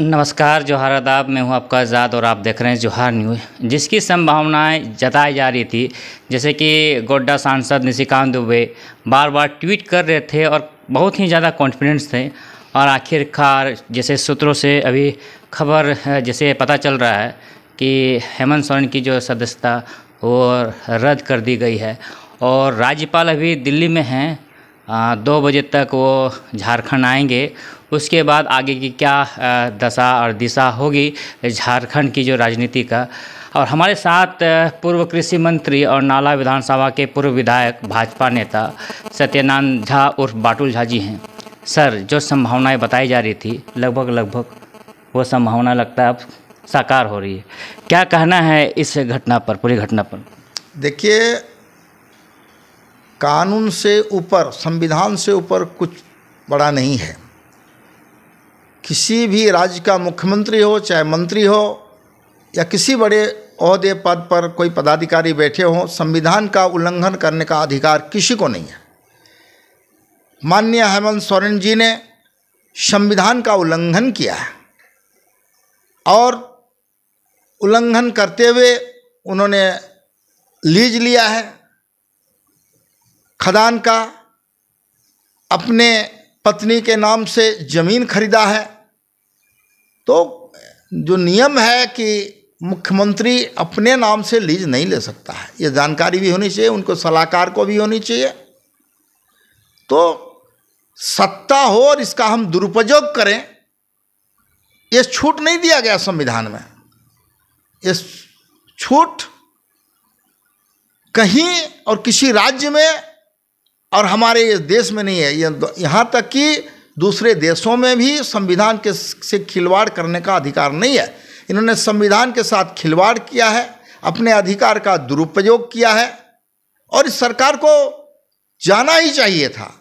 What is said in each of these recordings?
नमस्कार जोहार आदाब मैं हूं आपका आज़ाद और आप देख रहे हैं जोहार न्यूज़ जिसकी संभावनाएं जताई जा रही थी जैसे कि गोड्डा सांसद निशिकांत दुबे बार बार ट्वीट कर रहे थे और बहुत ही ज़्यादा कॉन्फिडेंस थे और आखिरकार जैसे सूत्रों से अभी खबर जैसे पता चल रहा है कि हेमंत सोरेन की जो सदस्यता वो रद्द कर दी गई है और राज्यपाल अभी दिल्ली में हैं दो बजे तक वो झारखंड आएंगे उसके बाद आगे की क्या दशा और दिशा होगी झारखंड की जो राजनीति का और हमारे साथ पूर्व कृषि मंत्री और नाला विधानसभा के पूर्व विधायक भाजपा नेता सत्यनारायण झा उर्फ बाटुल झा जी हैं सर जो संभावनाएं बताई जा रही थी लगभग लगभग वो संभावना लगता है अब साकार हो रही है क्या कहना है इस घटना पर पूरी घटना पर देखिए कानून से ऊपर संविधान से ऊपर कुछ बड़ा नहीं है किसी भी राज्य का मुख्यमंत्री हो चाहे मंत्री हो या किसी बड़े अहदे पद पर कोई पदाधिकारी बैठे हों संविधान का उल्लंघन करने का अधिकार किसी को नहीं है माननीय हेमंत सोरेन जी ने संविधान का उल्लंघन किया है और उल्लंघन करते हुए उन्होंने लीज लिया है खदान का अपने पत्नी के नाम से ज़मीन खरीदा है तो जो नियम है कि मुख्यमंत्री अपने नाम से लीज नहीं ले सकता है ये जानकारी भी होनी चाहिए उनको सलाहकार को भी होनी चाहिए तो सत्ता हो और इसका हम दुरुपयोग करें ये छूट नहीं दिया गया संविधान में ये छूट कहीं और किसी राज्य में और हमारे इस देश में नहीं है यहाँ तक कि दूसरे देशों में भी संविधान के से खिलवाड़ करने का अधिकार नहीं है इन्होंने संविधान के साथ खिलवाड़ किया है अपने अधिकार का दुरुपयोग किया है और इस सरकार को जाना ही चाहिए था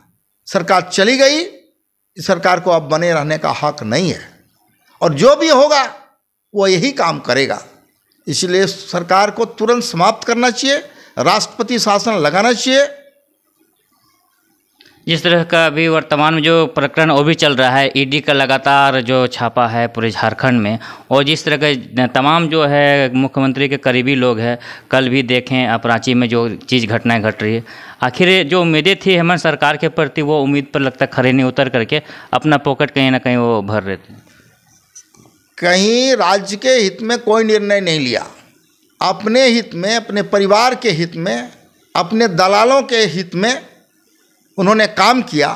सरकार चली गई इस सरकार को अब बने रहने का हक नहीं है और जो भी होगा वो यही काम करेगा इसलिए सरकार को तुरंत समाप्त करना चाहिए राष्ट्रपति शासन लगाना चाहिए जिस तरह का अभी वर्तमान में जो प्रकरण वो भी चल रहा है ईडी e का लगातार जो छापा है पूरे झारखंड में और जिस तरह के तमाम जो है मुख्यमंत्री के करीबी लोग हैं कल भी देखें आप रांची में जो चीज़ घटनाएं घट रही है आखिर जो उम्मीदें थी हेमंत सरकार के प्रति वो उम्मीद पर लगता खड़े नहीं उतर करके अपना पॉकेट कहीं ना कहीं वो भर रहे थे कहीं राज्य के हित में कोई निर्णय नहीं लिया अपने हित में अपने परिवार के हित में अपने दलालों के हित में उन्होंने काम किया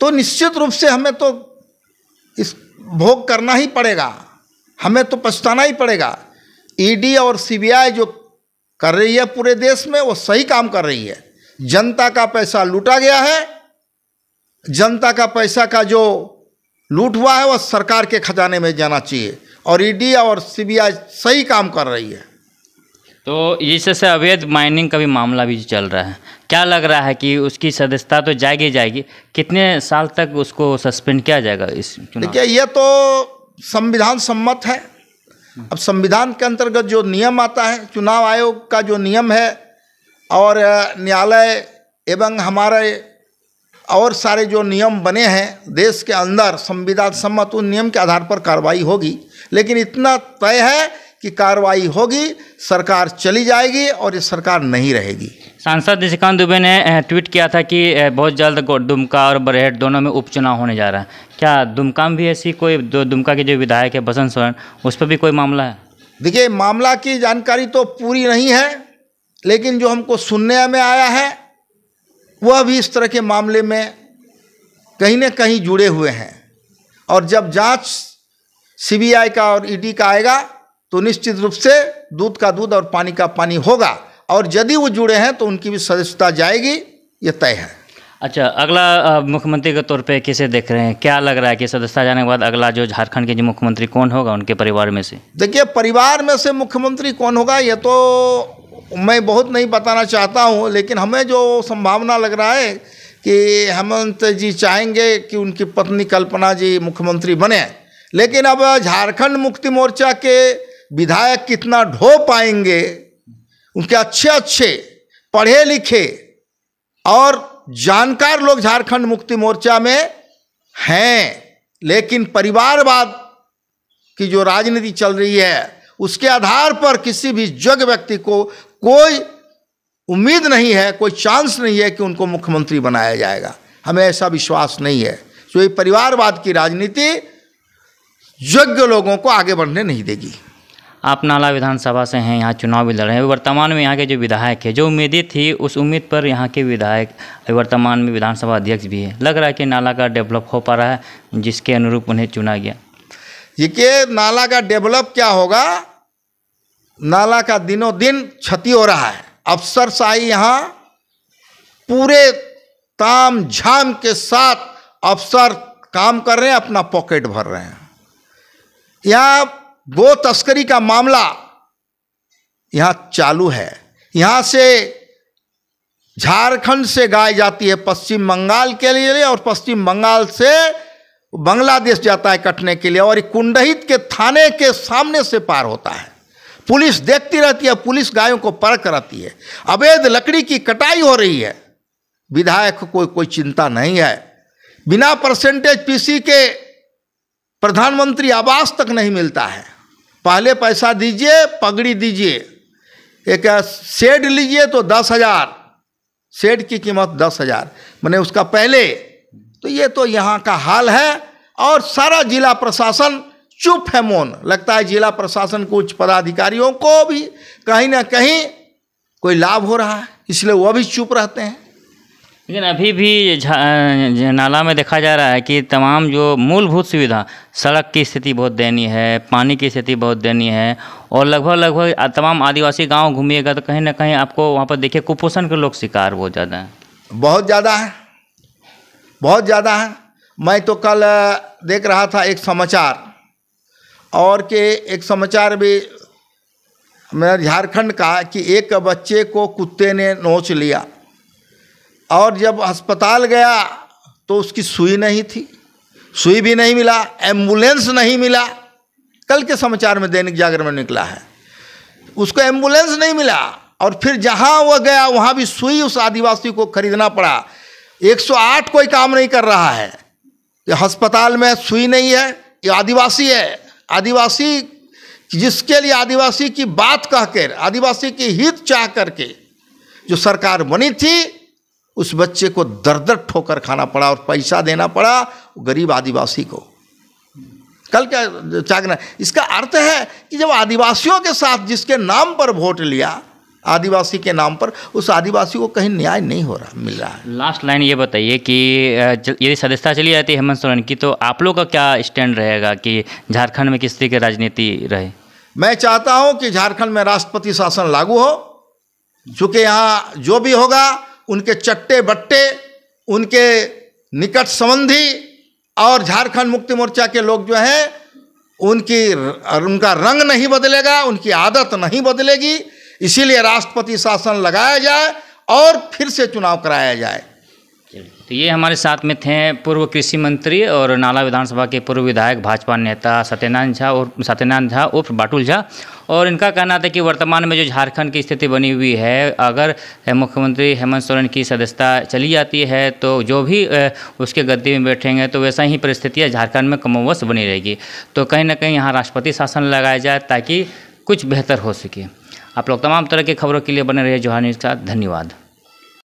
तो निश्चित रूप से हमें तो इस भोग करना ही पड़ेगा हमें तो पछताना ही पड़ेगा ईडी e और सीबीआई जो कर रही है पूरे देश में वो सही काम कर रही है जनता का पैसा लूटा गया है जनता का पैसा का जो लूट हुआ है वह सरकार के खजाने में जाना चाहिए और ईडी e और सीबीआई सही काम कर रही है तो जिससे अवैध माइनिंग का भी मामला भी चल रहा है क्या लग रहा है कि उसकी सदस्यता तो जाएगी जाएगी कितने साल तक उसको सस्पेंड किया जाएगा इस देखिए ये तो संविधान सम्मत है अब संविधान के अंतर्गत जो नियम आता है चुनाव आयोग का जो नियम है और न्यायालय एवं हमारे और सारे जो नियम बने हैं देश के अंदर संविधान सम्मत उन नियम के आधार पर कार्रवाई होगी लेकिन इतना तय है कि कार्रवाई होगी सरकार चली जाएगी और ये सरकार नहीं रहेगी सांसद निशिकांत दुबे ने ट्वीट किया था कि बहुत जल्द दुमका और बरहेट दोनों में उपचुनाव होने जा रहा है क्या दुमका में भी ऐसी कोई दुमका के जो विधायक है बसंत सोरेन उस पर भी कोई मामला है देखिए मामला की जानकारी तो पूरी नहीं है लेकिन जो हमको सुनने में आया है वह भी इस तरह के मामले में कहीं ना कहीं जुड़े हुए हैं और जब जांच सीबीआई का और ईडी का आएगा तो निश्चित रूप से दूध का दूध और पानी का पानी होगा और यदि वो जुड़े हैं तो उनकी भी सदस्यता जाएगी ये तय है अच्छा अगला मुख्यमंत्री के तौर पे किसे देख रहे हैं क्या लग रहा है कि सदस्यता जाने के बाद अगला जो झारखंड के जो मुख्यमंत्री कौन होगा उनके परिवार में से देखिए परिवार में से मुख्यमंत्री कौन होगा ये तो मैं बहुत नहीं बताना चाहता हूँ लेकिन हमें जो संभावना लग रहा है कि हेमंत जी चाहेंगे कि उनकी पत्नी कल्पना जी मुख्यमंत्री बने लेकिन अब झारखंड मुक्ति मोर्चा के विधायक कितना ढो पाएंगे उनके अच्छे अच्छे पढ़े लिखे और जानकार लोग झारखंड मुक्ति मोर्चा में हैं लेकिन परिवारवाद की जो राजनीति चल रही है उसके आधार पर किसी भी जग व्यक्ति को कोई उम्मीद नहीं है कोई चांस नहीं है कि उनको मुख्यमंत्री बनाया जाएगा हमें ऐसा विश्वास नहीं है तो ये परिवारवाद की राजनीति योग्य लोगों को आगे बढ़ने नहीं देगी आप नाला विधानसभा से हैं यहाँ चुनाव भी लड़ रहे हैं वर्तमान में यहाँ के जो विधायक है जो उम्मीदें थी उस उम्मीद पर यहाँ के विधायक वर्तमान में विधानसभा अध्यक्ष भी है लग रहा है कि नाला का डेवलप हो पा रहा है जिसके अनुरूप उन्हें चुना गया ये नाला का डेवलप क्या होगा नाला का दिनों दिन क्षति हो रहा है अफसरशाही यहाँ पूरे ताम झाम के साथ अफसर काम कर रहे हैं अपना पॉकेट भर रहे हैं यहाँ वो तस्करी का मामला यहाँ चालू है यहां से झारखंड से गाय जाती है पश्चिम बंगाल के लिए और पश्चिम बंगाल से बांग्लादेश जाता है कटने के लिए और कुंडहित के थाने के सामने से पार होता है पुलिस देखती रहती है पुलिस गायों को परख रहती है अवैध लकड़ी की कटाई हो रही है विधायक को कोई कोई चिंता नहीं है बिना परसेंटेज पीसी के प्रधानमंत्री आवास तक नहीं मिलता है पहले पैसा दीजिए पगड़ी दीजिए एक सेड लीजिए तो दस हज़ार सेड की कीमत दस हज़ार मैंने उसका पहले तो ये तो यहाँ का हाल है और सारा जिला प्रशासन चुप है मौन लगता है जिला प्रशासन को उच्च पदाधिकारियों को भी कहीं ना कहीं कोई लाभ हो रहा है इसलिए वह भी चुप रहते हैं लेकिन अभी भी नाला में देखा जा रहा है कि तमाम जो मूलभूत सुविधा सड़क की स्थिति बहुत दयनीय है पानी की स्थिति बहुत दयनीय है और लगभग लगभग तमाम आदिवासी गांव घूमिएगा तो कहीं ना कहीं आपको वहाँ पर देखिए कुपोषण के लोग शिकार बहुत ज़्यादा हैं बहुत ज़्यादा है बहुत ज़्यादा है मैं तो कल देख रहा था एक समाचार और के एक समाचार भी मेरा झारखंड का कि एक बच्चे को कुत्ते ने नोच लिया और जब अस्पताल गया तो उसकी सुई नहीं थी सुई भी नहीं मिला एम्बुलेंस नहीं मिला कल के समाचार में दैनिक जागरण में निकला है उसको एम्बुलेंस नहीं मिला और फिर जहाँ वह गया वहाँ भी सुई उस आदिवासी को खरीदना पड़ा 108 कोई काम नहीं कर रहा है ये अस्पताल में सुई नहीं है ये आदिवासी है आदिवासी जिसके लिए आदिवासी की बात कहकर आदिवासी की हित चाह करके जो सरकार बनी थी उस बच्चे को दर दर ठोकर खाना पड़ा और पैसा देना पड़ा गरीब आदिवासी को कल क्या चागना इसका अर्थ है कि जब आदिवासियों के साथ जिसके नाम पर वोट लिया आदिवासी के नाम पर उस आदिवासी को कहीं न्याय नहीं हो रहा मिल रहा है लास्ट लाइन ये बताइए कि यदि सदस्यता चली जाती है हेमंत सोरेन की तो आप लोग का क्या स्टैंड रहेगा कि झारखंड में किस तरीके राजनीति रहे मैं चाहता हूँ कि झारखंड में राष्ट्रपति शासन लागू हो चूँकि यहाँ जो भी होगा उनके चट्टे बट्टे उनके निकट संबंधी और झारखंड मुक्ति मोर्चा के लोग जो हैं उनकी उनका रंग नहीं बदलेगा उनकी आदत नहीं बदलेगी इसीलिए राष्ट्रपति शासन लगाया जाए और फिर से चुनाव कराया जाए तो ये हमारे साथ में थे पूर्व कृषि मंत्री और नाला विधानसभा के पूर्व विधायक भाजपा नेता सत्यनारायण झा और सत्यनारायण झा उर्फ बाटुल झा और इनका कहना था कि वर्तमान में जो झारखंड की स्थिति बनी हुई है अगर मुख्यमंत्री हेमंत सोरेन की सदस्यता चली जाती है तो जो भी उसके गद्दी में बैठेंगे तो वैसा ही परिस्थितियाँ झारखंड में कमोवश बनी रहेगी तो कहीं ना कहीं यहाँ राष्ट्रपति शासन लगाया जाए ताकि कुछ बेहतर हो सके आप लोग तमाम तरह की खबरों के लिए बने रहिए जोहार के साथ धन्यवाद